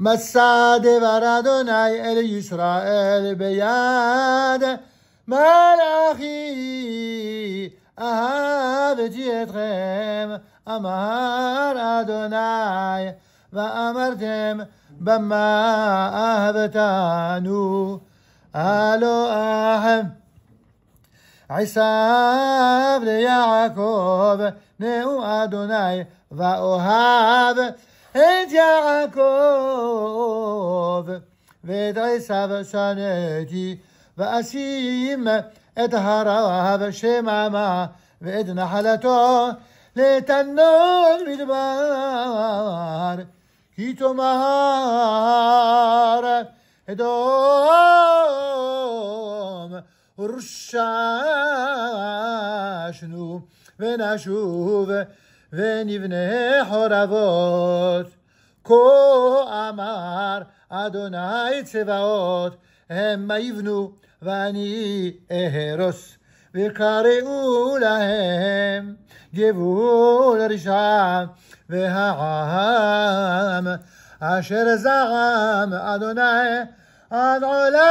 مسعد وردني إلى يسرائيل بيد ملأخي أهابتي أتخم أمهر أدوناي وأمرتم بما أهبتانو ألو أهم عيسى بن يعقوب نئو أدوناي وأهاب את יעקב ואת עשיו שנאתי ואשים את הרב שממה ואת נחלתו לתנור מדבר כי תאמר אדום רששנו ונשוב ונבנה חורבות. כה אמר אדוני צבאות, המה יבנו ואני אהרוס. וקראו להם גבול רשע והעם אשר זעם אדוני עד עולם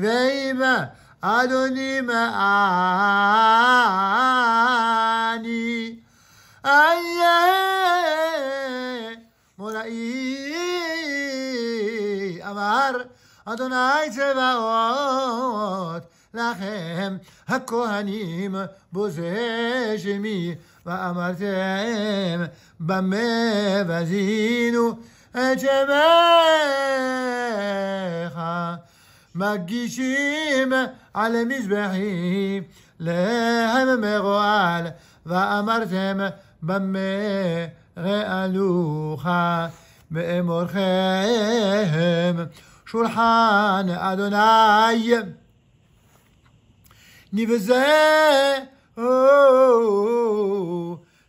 غيب أدني معاني أيه مولائي أمر أدوناي تبعوت لخم هكهنيم بوزشمي وأمرتم بمه وزينو جميخا ما على مذبحي لا هم مغوال وأمرتم بمي غالوخا بأمر خيهم شرحان أدوناي نبزا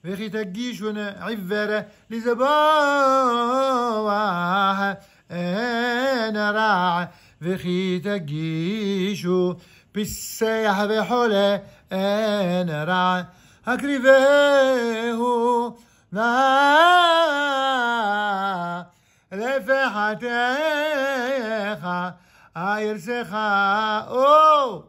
وخي تقيشون عفر لزبوه انا راعي وخيتك جيشو بالسيح بحلا أنا رع أكرفاه نا لفحتيخا أيرسخا أو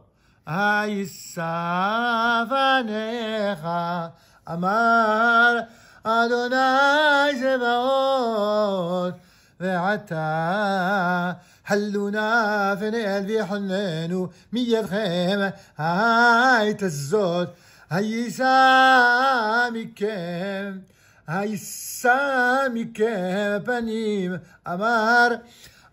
هيسافنيخا أمار أدوناي زبعوت وعتا حلونا في قلبي حنانو مية خيمة هاي تزود هاي سامي كام هاي سامي كام بنيم أمار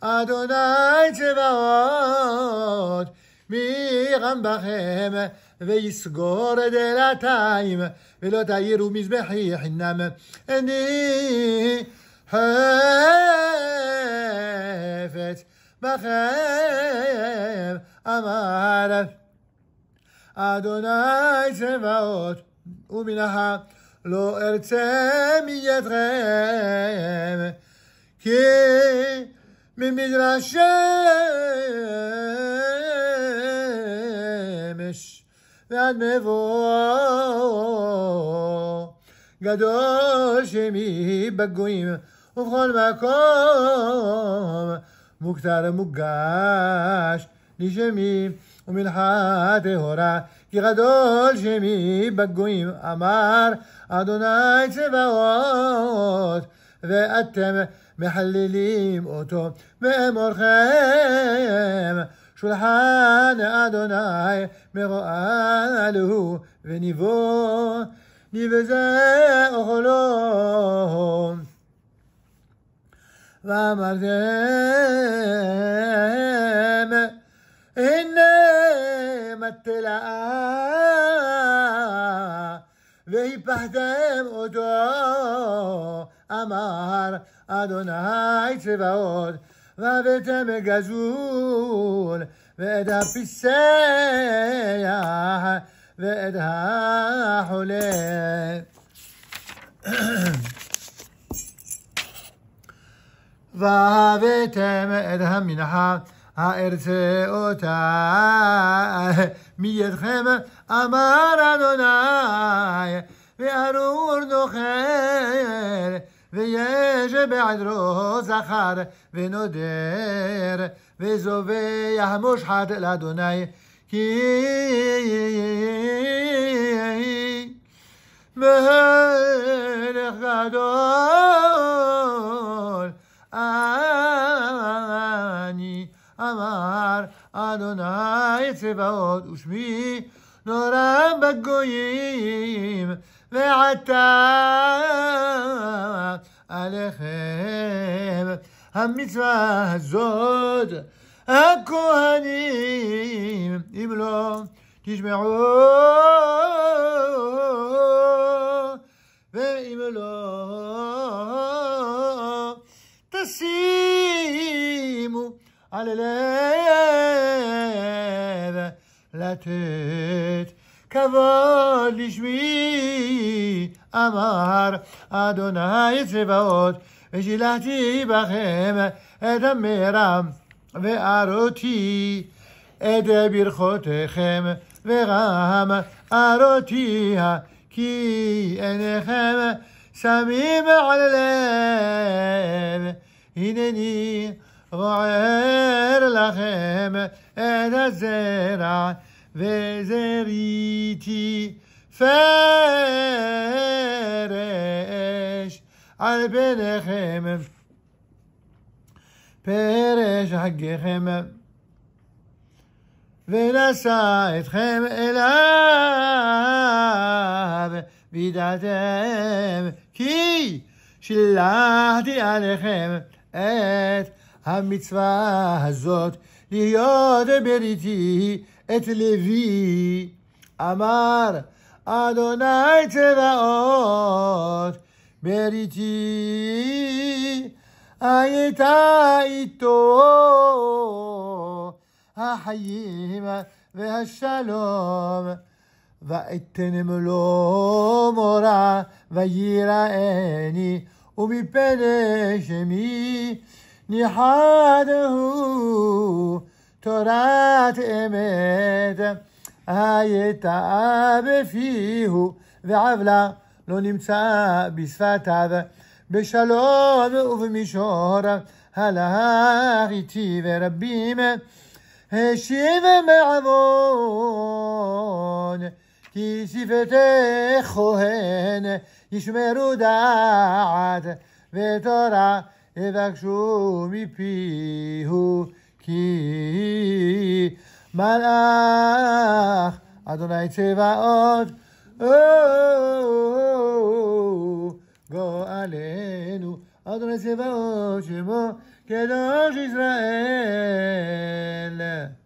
أدوناي تبعود میغم بخم و ایسگار تايم ولو تایرو میز بحیحنم انی בכם, אמר אדוני צבאות ומנחה לא ארצה מידכם, כי ממדרש שמש ועד מבוא גדול שמי בגויים ובכל מקום مكتر مقاش لجميع ومن حاتي هورا كي غدول جميع بقويم أمار أدوناي تباوت وأتم محلليم أوتو مأمور خيم شلحان أدوناي مغالو ونيفو نيفزا أخلوهم ومريم إنما متلا وهي بحدم أدو أمار أدوناي تبعود وبتم جزول وإدها في السياح وإدها حليل و وابتم ادهم منها ارتئوتا میدخم امر ادونای و ارور دخر و یج بعد رو زخر و ندر و زوی یهموش حد لدونای کی ושמי נורא בגויים, ועתה עליכם המצווה הזאת, הכהנים, אם לא תשמעו, ואם לא תשימו על اتت كوالشمي امار ادوناي تبوت وجلاتي بخيم ادم ميرم واروتي ادبر خوتخم وغم اروتيها كي انخم سميم على الليل هنني غير لخم انا الزرع וזריתי פרש על פניכם, פרש הגחם, ונשא אתכם אליו, וידעתם כי שילחתי עליכם את המצווה הזאת להיות בריתי את לוי, אמר אדוני צבאות, בריתי הייתה איתו החיים והשלום, ואתנם לו מורה ויראני, ומפני שמי ניחד הוא תורת אמת הייתה בפיהו ועוולה לא נמצא בשפתיו בשלום ובמישור הלך איתי ורבים השיב מעוון כי שפתי כהן ישמרו דעת ותורה יבקשו מפיהו malach adonai tzevaot oh, go alenu adonai tzevaot shemo kedosh israel israel